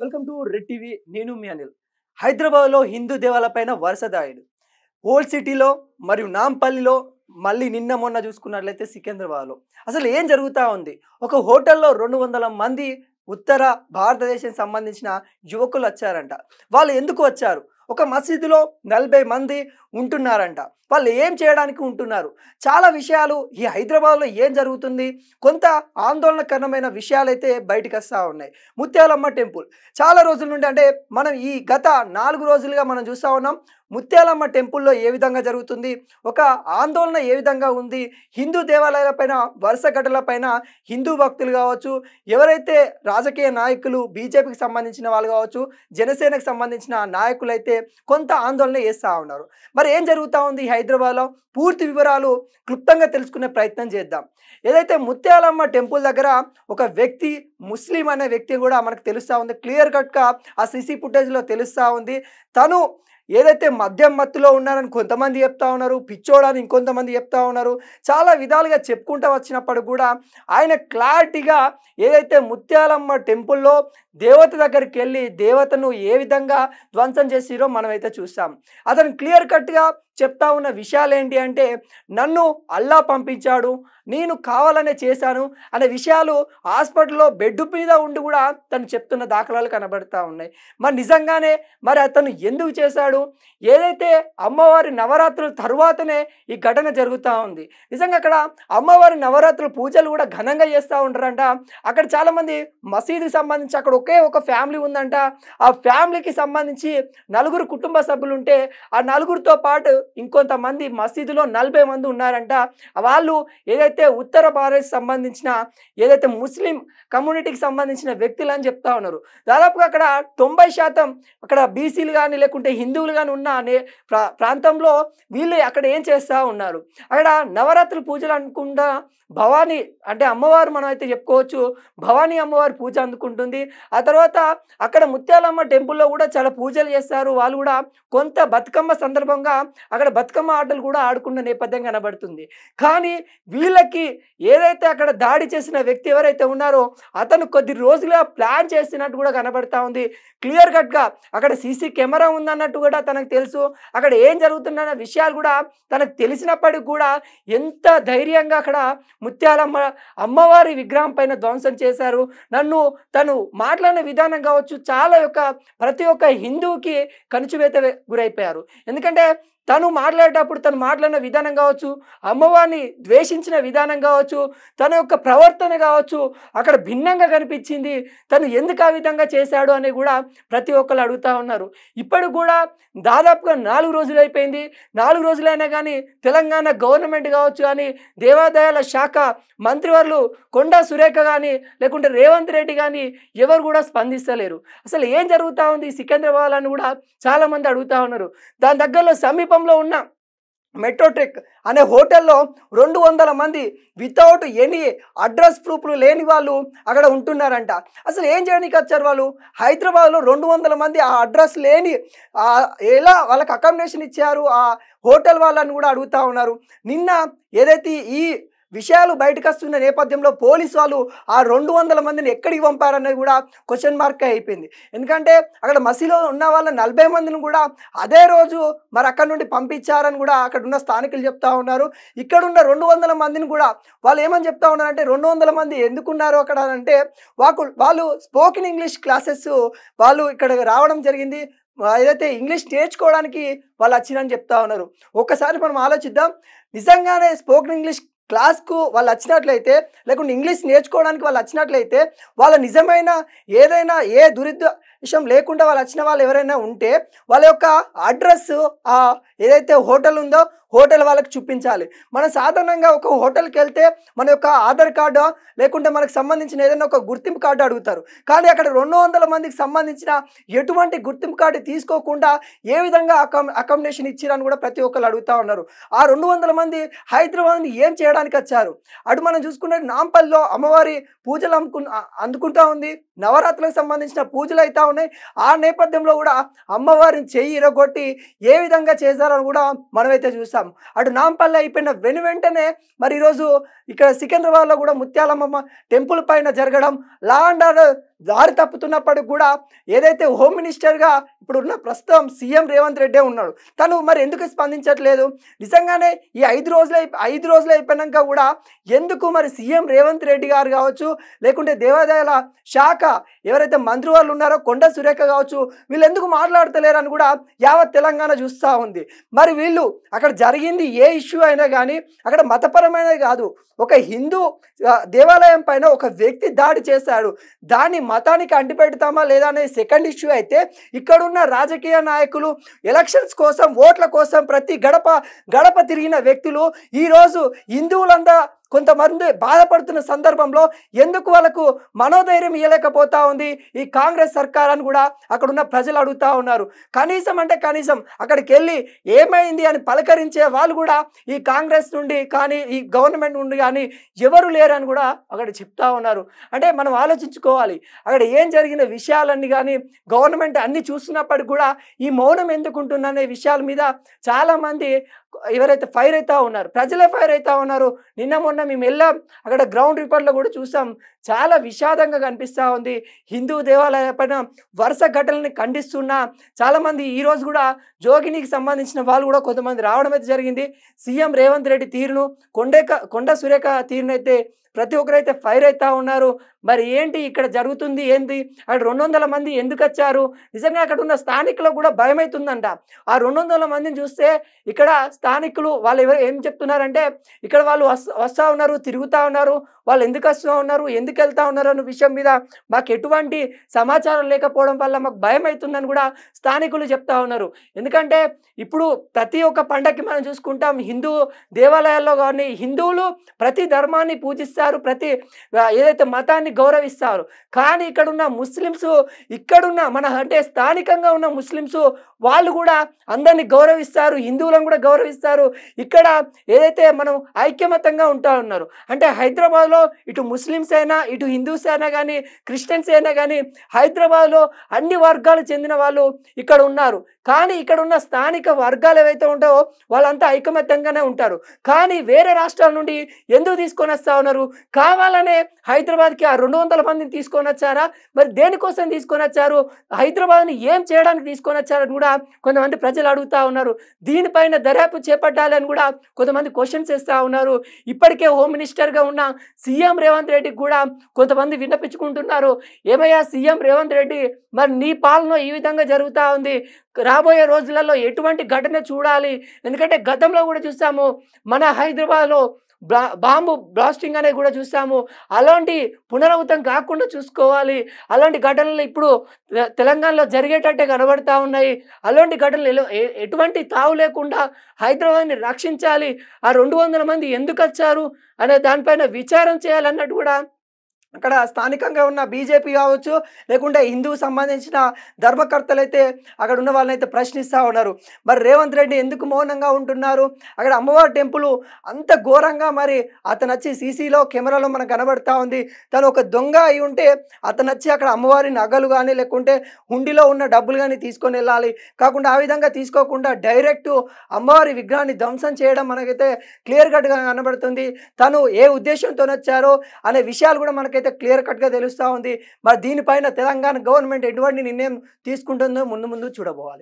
welcome to red TV నేను మీ అనిల్ హైదరాబాద్లో హిందూ దేవాలపైన వరుస దాయుడు ఓల్డ్ సిటీలో మరియు నాంపల్లిలో మళ్ళీ నిన్న మొన్న చూసుకున్నట్లయితే సికింద్రాబాద్లో అసలు ఏం జరుగుతూ ఉంది ఒక హోటల్లో రెండు వందల మంది ఉత్తర భారతదేశం సంబంధించిన యువకులు వచ్చారంట వాళ్ళు ఎందుకు వచ్చారు ఒక మసీదులో నలభై మంది ఉంటున్నారంట వాళ్ళు ఏం చేయడానికి ఉంటున్నారు చాలా విషయాలు ఈ హైదరాబాద్లో ఏం జరుగుతుంది కొంత ఆందోళనకరమైన విషయాలైతే బయటకు వస్తూ ఉన్నాయి ముత్యాలమ్మ టెంపుల్ చాలా రోజుల నుండి అంటే మనం ఈ గత నాలుగు రోజులుగా మనం చూస్తూ ఉన్నాం ముత్యాలమ్మ టెంపుల్లో ఏ విధంగా జరుగుతుంది ఒక ఆందోళన ఏ విధంగా ఉంది హిందూ దేవాలయాలపైన వరుస ఘటనలపైన హిందూ భక్తులు కావచ్చు ఎవరైతే రాజకీయ నాయకులు బీజేపీకి సంబంధించిన వాళ్ళు కావచ్చు జనసేనకు సంబంధించిన నాయకులు అయితే కొంత ఆందోళన చేస్తూ ఉన్నారు మరి ఏం జరుగుతూ ఉంది హైదరాబాద్లో పూర్తి వివరాలు క్లుప్తంగా తెలుసుకునే ప్రయత్నం చేద్దాం ఏదైతే ముత్యాలమ్మ టెంపుల్ దగ్గర ఒక వ్యక్తి ముస్లిం అనే వ్యక్తి కూడా మనకు తెలుస్తూ ఉంది క్లియర్ కట్గా ఆ సిసి ఫుటేజ్లో తెలుస్తూ ఉంది తను ఏదైతే మద్యం మత్తులో ఉన్నారని కొంతమంది చెప్తా ఉన్నారు పిచ్చోడని ఇంకొంతమంది చెప్తా ఉన్నారు చాలా విధాలుగా చెప్పుకుంటూ వచ్చినప్పుడు కూడా ఆయన క్లారిటీగా ఏదైతే ముత్యాలమ్మ టెంపుల్లో దేవత దగ్గరికి వెళ్ళి దేవతను ఏ విధంగా ధ్వంసం చేసిరో మనమైతే చూస్తాం అతను క్లియర్ కట్గా చెప్తా ఉన్న విషయాలు ఏంటి అంటే నన్ను అల్లా పంపించాడు నేను కావాలనే చేశాను అనే విషయాలు హాస్పిటల్లో బెడ్ మీద ఉండి కూడా తను చెప్తున్న దాఖలాలు కనబడుతూ ఉన్నాయి మరి నిజంగానే మరి అతను ఎందుకు చేశాడు ఏదైతే అమ్మవారి నవరాత్రుల తరువాతనే ఈ ఘటన జరుగుతూ ఉంది నిజంగా అక్కడ అమ్మవారి నవరాత్రుల పూజలు కూడా ఘనంగా చేస్తూ ఉంటారంట అక్కడ చాలామంది మసీదుకి సంబంధించి అక్కడ ఒకే ఒక ఫ్యామిలీ ఉందంట ఆ ఫ్యామిలీకి సంబంధించి నలుగురు కుటుంబ సభ్యులు ఉంటే ఆ నలుగురితో పాటు ఇంకొంతమంది మసీదులో నలభై మంది ఉన్నారంట వాళ్ళు ఏదైతే ఉత్తర భారత్ సంబంధించిన ఏదైతే ముస్లిం కమ్యూనిటీకి సంబంధించిన వ్యక్తులు అని చెప్తా ఉన్నారు దాదాపుగా అక్కడ తొంభై శాతం అక్కడ బీసీలు కానీ లేకుంటే హిందువులు కానీ ఉన్న అనే ప్రాంతంలో వీళ్ళు అక్కడ ఏం చేస్తూ ఉన్నారు అక్కడ నవరాత్రులు పూజలు అనుకుండా భవానీ అంటే అమ్మవారు మనం అయితే చెప్పుకోవచ్చు భవానీ అమ్మవారి పూజ అందుకుంటుంది ఆ తర్వాత అక్కడ ముత్యాలమ్మ టెంపుల్లో కూడా చాలా పూజలు చేస్తారు వాళ్ళు కూడా కొంత బతుకమ్మ సందర్భంగా అక్కడ బతుకమ్మ ఆటలు కూడా ఆడుకున్న నేపథ్యం కనబడుతుంది కానీ వీళ్ళకి ఏదైతే అక్కడ దాడి చేసిన వ్యక్తి ఎవరైతే ఉన్నారో అతను కొద్ది రోజులుగా ప్లాన్ చేసినట్టు కూడా కనబడతా ఉంది క్లియర్ కట్గా అక్కడ సీసీ కెమెరా ఉందన్నట్టు కూడా తనకు తెలుసు అక్కడ ఏం జరుగుతుందన్న విషయాలు కూడా తనకు తెలిసినప్పటికి కూడా ఎంత ధైర్యంగా అక్కడ ముత్యాలమ్మ అమ్మవారి విగ్రహం పైన ధ్వంసం చేశారు నన్ను తను మాట్లాడిన విధానం కావచ్చు చాలా యొక్క ప్రతి ఒక్క హిందువుకి కనుచువేత గురైపోయారు ఎందుకంటే తను మాట్లాడేటప్పుడు తను మాట్లాడిన విధానం కావచ్చు అమ్మవారిని ద్వేషించిన విధానం కావచ్చు తన యొక్క ప్రవర్తన కావచ్చు అక్కడ భిన్నంగా కనిపించింది తను ఎందుకు ఆ విధంగా చేశాడు అని కూడా ప్రతి ఒక్కరు అడుగుతూ ఉన్నారు ఇప్పుడు కూడా దాదాపుగా నాలుగు రోజులు అయిపోయింది నాలుగు రోజులైనా కానీ తెలంగాణ గవర్నమెంట్ కావచ్చు కానీ దేవాదాయాల శాఖ మంత్రివర్లు కొండా సురేఖ కానీ లేకుంటే రేవంత్ రెడ్డి కానీ ఎవరు కూడా స్పందిస్తలేరు అసలు ఏం జరుగుతూ ఉంది సికింద్రాబాద్ అని కూడా చాలామంది అడుగుతూ ఉన్నారు దాని దగ్గరలో సమీప సమీపంలో ఉన్న మెట్రోట్రిక్ అనే హోటల్లో రెండు వందల మంది వితౌట్ ఎనీ అడ్రస్ ప్రూఫ్లు లేని వాళ్ళు అక్కడ ఉంటున్నారంట అసలు ఏం చేయడానికి వచ్చారు వాళ్ళు హైదరాబాద్లో రెండు వందల మంది ఆ అడ్రస్ లేని ఎలా వాళ్ళకి అకామిడేషన్ ఇచ్చారు ఆ హోటల్ వాళ్ళని కూడా అడుగుతూ ఉన్నారు నిన్న ఏదైతే ఈ విషయాలు బయటకు వస్తున్న నేపథ్యంలో పోలీసు వాళ్ళు ఆ రెండు వందల మందిని ఎక్కడికి పంపారన్నది కూడా క్వశ్చన్ మార్క్ అయిపోయింది ఎందుకంటే అక్కడ మసీలో ఉన్న వాళ్ళ నలభై మందిని కూడా అదే రోజు మరి అక్కడ నుండి పంపించారని కూడా అక్కడ ఉన్న స్థానికులు చెప్తా ఉన్నారు ఇక్కడ ఉన్న రెండు వందల మందిని కూడా వాళ్ళు ఏమని చెప్తా ఉన్నారంటే రెండు వందల మంది ఎందుకున్నారు అక్కడ అంటే వాకు వాళ్ళు స్పోకెన్ ఇంగ్లీష్ క్లాసెస్ వాళ్ళు ఇక్కడ రావడం జరిగింది ఏదైతే ఇంగ్లీష్ నేర్చుకోవడానికి వాళ్ళు వచ్చిందని చెప్తా ఉన్నారు ఒక్కసారి మనం ఆలోచిద్దాం నిజంగానే స్పోకెన్ ఇంగ్లీష్ క్లాస్కు వాళ్ళు వచ్చినట్లయితే లేకుంటే ఇంగ్లీష్ నేర్చుకోవడానికి వాళ్ళు వచ్చినట్లయితే వాళ్ళ నిజమైన ఏదైనా ఏ దురిద్ర విషయం లేకుండా వాళ్ళు వచ్చిన వాళ్ళు ఎవరైనా ఉంటే వాళ్ళ యొక్క అడ్రస్ ఆ ఏదైతే హోటల్ ఉందో హోటల్ వాళ్ళకి చూపించాలి మనం సాధారణంగా ఒక హోటల్కి వెళ్తే మన యొక్క ఆధార్ కార్డు లేకుంటే మనకు సంబంధించిన ఏదైనా ఒక గుర్తింపు కార్డు అడుగుతారు కానీ అక్కడ రెండు వందల మందికి సంబంధించిన ఎటువంటి గుర్తింపు కార్డు తీసుకోకుండా ఏ విధంగా అకామిడేషన్ ఇచ్చిరని కూడా ప్రతి ఒక్కరు అడుగుతూ ఉన్నారు ఆ రెండు వందల మంది హైదరాబాద్ని ఏం చేయడానికి వచ్చారు అటు మనం చూసుకుంటే నాంపల్లో అమ్మవారి పూజలు అందుకుంటా ఉంది నవరాత్రులకు సంబంధించిన పూజలు అవుతా ఉన్నాయి ఆ నేపథ్యంలో కూడా అమ్మవారిని చేయి ఇరగొట్టి ఏ విధంగా చేశారని కూడా మనమైతే చూసాం అటు నాంపల్లి అయిపోయిన వెను వెంటనే మరి ఈరోజు ఇక్కడ సికింద్రాబాద్లో కూడా ముత్యాలమ్మ టెంపుల్ పైన జరగడం లా అండ్ ఆర్డర్ దారి తప్పుతున్నప్పటికి కూడా ఏదైతే హోమ్ మినిస్టర్గా ఇప్పుడు ఉన్న ప్రస్తుతం సీఎం రేవంత్ రెడ్డే ఉన్నాడు తను మరి ఎందుకు స్పందించట్లేదు నిజంగానే ఈ ఐదు రోజులు ఐదు రోజులు అయిపోయినాక కూడా ఎందుకు మరి సీఎం రేవంత్ రెడ్డి గారు కావచ్చు లేకుంటే దేవాదాయాల శాఖ ఎవరైతే మంత్రి వాళ్ళు ఉన్నారో కొండ సురేఖ కావచ్చు వీళ్ళు ఎందుకు మాట్లాడతలేరని కూడా యావత్ తెలంగాణ చూస్తూ ఉంది మరి వీళ్ళు అక్కడ జరిగింది ఏ ఇష్యూ అయినా కానీ అక్కడ మతపరమైనది కాదు ఒక హిందూ దేవాలయం పైన ఒక వ్యక్తి దాడి చేశాడు దాన్ని మతానికి అంటిపెడతామా లేదా అనే సెకండ్ ఇష్యూ అయితే ఇక్కడున్న రాజకీయ నాయకులు ఎలక్షన్స్ కోసం ఓట్ల కోసం ప్రతి గడప గడప తిరిగిన వ్యక్తులు ఈరోజు హిందువులంతా కొంతమంది బాధపడుతున్న సందర్భంలో ఎందుకు వాళ్ళకు మనోధైర్యం ఇవ్వలేకపోతూ ఉంది ఈ కాంగ్రెస్ సర్కార్ అని కూడా అక్కడున్న ప్రజలు అడుగుతూ ఉన్నారు కనీసం అంటే కనీసం అక్కడికి వెళ్ళి ఏమైంది అని పలకరించే వాళ్ళు కూడా ఈ కాంగ్రెస్ నుండి కానీ ఈ గవర్నమెంట్ నుండి కానీ ఎవరు లేరని కూడా అక్కడ చెప్తా ఉన్నారు అంటే మనం ఆలోచించుకోవాలి అక్కడ ఏం జరిగిన విషయాలన్నీ కానీ గవర్నమెంట్ అన్ని చూస్తున్నప్పటికి కూడా ఈ మౌనం ఎందుకుంటుందనే విషయాల మీద చాలామంది ఎవరైతే ఫైర్ అవుతా ఉన్నారు ప్రజలే ఫైర్ అవుతా ఉన్నారు నిన్న మొన్న మేము వెళ్ళాం అక్కడ గ్రౌండ్ రిపోర్ట్లో కూడా చూసాం చాలా విషాదంగా కనిపిస్తూ ఉంది హిందూ దేవాలయ పైన వరుస ఘటనల్ని ఖండిస్తున్నా చాలామంది ఈరోజు కూడా జోగినికి సంబంధించిన వాళ్ళు కూడా కొంతమంది రావడం అయితే జరిగింది సీఎం రేవంత్ రెడ్డి తీరును కొండేక కొండ సురేఖ తీరునైతే ప్రతి ఒక్కరైతే ఫైర్ అవుతా ఉన్నారు మరి ఏంటి ఇక్కడ జరుగుతుంది ఏంటి అక్కడ రెండు వందల మంది ఎందుకు వచ్చారు నిజంగా అక్కడ ఉన్న స్థానికులకు కూడా భయం అవుతుందంట ఆ రెండు వందల మందిని చూస్తే ఇక్కడ స్థానికులు వాళ్ళు ఎవరు ఏం చెప్తున్నారంటే ఇక్కడ వాళ్ళు వస్తూ ఉన్నారు తిరుగుతూ ఉన్నారు వాళ్ళు ఎందుకు వస్తూ ఉన్నారు ఎందుకు వెళ్తూ ఉన్నారు అన్న విషయం మీద మాకు ఎటువంటి సమాచారం లేకపోవడం వల్ల మాకు భయం అవుతుందని కూడా స్థానికులు చెప్తా ఉన్నారు ఎందుకంటే ఇప్పుడు ప్రతి ఒక్క పండగకి మనం చూసుకుంటాం హిందూ దేవాలయాల్లో కానీ హిందువులు ప్రతి ధర్మాన్ని పూజిస్తారు ప్రతి ఏదైతే మతాన్ని గౌరవిస్తారు కానీ ఇక్కడున్న ముస్లిమ్స్ ఇక్కడున్న మన అంటే స్థానికంగా ఉన్న ముస్లిమ్స్ వాళ్ళు కూడా అందరినీ గౌరవిస్తారు హిందువులను కూడా గౌరవిస్తారు ఇక్కడ ఏదైతే మనం ఐక్యమతంగా ఉంటా ఉన్నారు అంటే హైదరాబాద్లో ఇటు ముస్లిమ్స్ అయినా ఇటు హిందూస్ అయినా కానీ క్రిస్టియన్స్ అయినా కానీ హైదరాబాద్లో అన్ని వర్గాలు చెందిన వాళ్ళు ఇక్కడ ఉన్నారు కానీ ఇక్కడ ఉన్న స్థానిక వర్గాలు ఏవైతే ఉంటాయో వాళ్ళంతా ఐకమత్యంగానే ఉంటారు కానీ వేరే రాష్ట్రాల నుండి ఎందుకు తీసుకొని వస్తా ఉన్నారు కావాలనే హైదరాబాద్కి ఆ రెండు వందల మందిని తీసుకొని వచ్చారా మరి దేనికోసం తీసుకొని వచ్చారు హైదరాబాద్ని ఏం చేయడానికి తీసుకొని వచ్చారని కూడా కొంతమంది ప్రజలు అడుగుతూ ఉన్నారు దీనిపైన దర్యాప్తు చేపట్టాలని కూడా కొంతమంది క్వశ్చన్స్ వేస్తూ ఉన్నారు ఇప్పటికే హోమ్ మినిస్టర్గా ఉన్న సీఎం రేవంత్ రెడ్డికి కూడా కొంతమంది విన్నపించుకుంటున్నారు ఏమయ్యా సీఎం రేవంత్ రెడ్డి మరి నీ పాలన ఈ విధంగా జరుగుతూ ఉంది రాబోయే రోజులలో ఎటువంటి ఘటన చూడాలి ఎందుకంటే గతంలో కూడా చూస్తాము మన హైదరాబాద్లో బాంబు బ్లాస్టింగ్ అనేది కూడా చూసాము అలాంటి పునరావృతం కాకుండా చూసుకోవాలి అలాంటి ఘటనలు ఇప్పుడు తెలంగాణలో జరిగేటట్టే కనబడతా ఉన్నాయి అలాంటి ఘటనలు ఎటువంటి తావు లేకుండా హైదరాబాద్ని రక్షించాలి ఆ రెండు వందల మంది ఎందుకు వచ్చారు అనే దానిపైన విచారం చేయాలన్నట్టు కూడా అక్కడ స్థానికంగా ఉన్న బీజేపీ కావచ్చు లేకుంటే హిందూ సంబంధించిన ధర్మకర్తలు అయితే అక్కడ ఉన్న వాళ్ళనైతే ప్రశ్నిస్తూ ఉన్నారు మరి రేవంత్ రెడ్డి ఎందుకు మౌనంగా ఉంటున్నారు అక్కడ అమ్మవారి టెంపుల్ అంత ఘోరంగా మరి అతను వచ్చి సీసీలో కెమెరాలో మనకు కనబడతా ఉంది తను ఒక దొంగ అయి ఉంటే అతను వచ్చి అక్కడ అమ్మవారి నగలు కానీ లేకుంటే హుండిలో ఉన్న డబ్బులు కానీ తీసుకొని వెళ్ళాలి కాకుండా ఆ విధంగా తీసుకోకుండా డైరెక్ట్ అమ్మవారి విగ్రహాన్ని ధ్వంసం చేయడం మనకైతే క్లియర్ కట్గా కనబడుతుంది తను ఏ ఉద్దేశంతో వచ్చారో అనే విషయాలు కూడా మనకైతే అయితే క్లియర్ కట్గా తెలుస్తూ ఉంది మరి దీనిపైన తెలంగాణ గవర్నమెంట్ ఎటువంటి నిర్ణయం తీసుకుంటుందో ముందు ముందు చూడబోవాలి